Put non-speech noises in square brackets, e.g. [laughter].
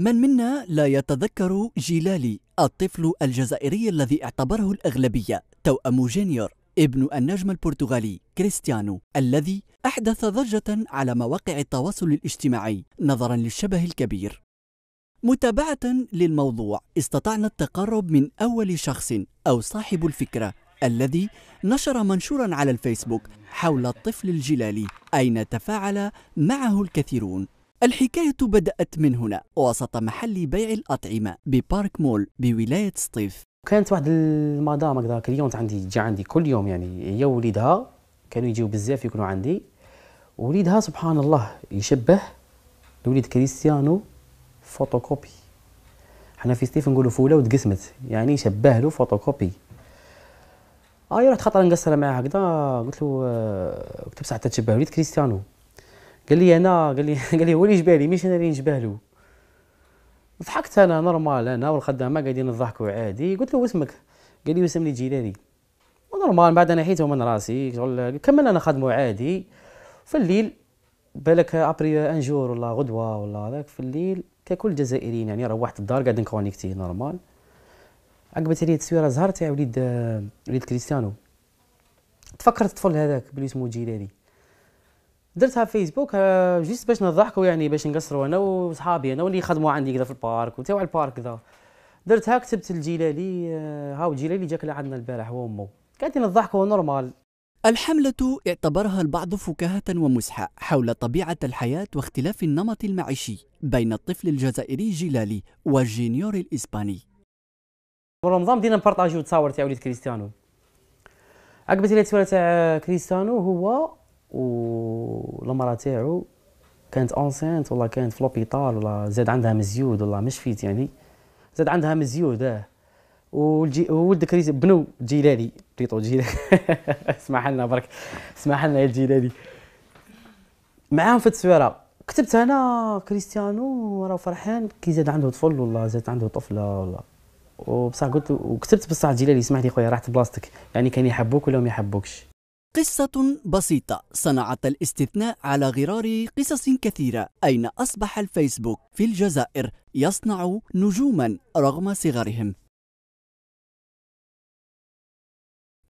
من منا لا يتذكر جيلالي الطفل الجزائري الذي اعتبره الأغلبية توأم جينيور ابن النجم البرتغالي كريستيانو الذي أحدث ضجة على مواقع التواصل الاجتماعي نظرا للشبه الكبير متابعة للموضوع استطعنا التقرب من أول شخص أو صاحب الفكرة الذي نشر منشورا على الفيسبوك حول الطفل الجلالي أين تفاعل معه الكثيرون الحكاية بدأت من هنا وسط محل بيع الأطعمة ببارك مول بولاية سطيف كانت واحد المدام هكذا كليونت عندي تجي عندي كل يوم يعني هي ووليدها كانوا يجيو بزاف يكونوا عندي وليدها سبحان الله يشبه لوليد كريستيانو فوتوكوبي حنا في سطيف نقولوا فوله وتقسمت يعني شبه له فوتوكوبي اي آه، رحت خطره نقصر معاه هكذا قلت له آه، كتب ساعه تشبه وليد كريستيانو قال لي انا قال لي قال لي هو اللي جبالي مش انا اللي نجبه له ضحكت انا نورمال انا والخدامه قاعدين نضحكوا عادي قلت له اسمك قال لي اسمي جيلاني ونورمال بعد انا حيته من راسي شغل انا خدمه عادي في الليل بالك ابري ان جور ولا غدوه ولا هذاك في الليل ككل جزائريين يعني روحت الدار قاعد نكونيكتي نورمال عقبت عليا تصويره زهر تاع وليد وليد كريستيانو تفكرت الطفل هذاك بلي اسمه جيلاني درتها في فيسبوك آه، جيست باش نضحكوا يعني باش نقصروا انا وصحابي انا واللي يخدموا عندي كذا في البارك وتاع البارك كذا درتها كتبت الجلالي آه، هاو الجلالي جاك لعندنا البارح هو امه كانت نضحكوا نورمال الحملة اعتبرها البعض فكاهة ومزحة حول طبيعة الحياة واختلاف النمط المعيشي بين الطفل الجزائري جيلالي والجينيور الإسباني رمضان بدينا نبارطاجيو تصاور تاع وليد كريستيانو عقبت لي التصويره تاع كريستيانو هو والمراه تاعو كانت اونسينت ولا كانت في لوبيتال ولا زاد عندها مزيود ولا مش فيت يعني زاد عندها مزيود اه وولدك ريز بنو جيلالي بليطو جيلالي [laughs] اسمح لنا برك اسمح لنا يا الجيلالي معاهم في التصويره كتبت انا كريستيانو راه فرحان كي زاد عنده طفل ولا زاد عنده طفله ولا وبصح قلت وكتبت بصح جيلالي اسمح لي خويا رحت بلاصتك يعني كان يحبوك ولا ما يحبوكش قصة بسيطة صنعت الاستثناء على غرار قصص كثيرة أين أصبح الفيسبوك في الجزائر يصنع نجوما رغم صغرهم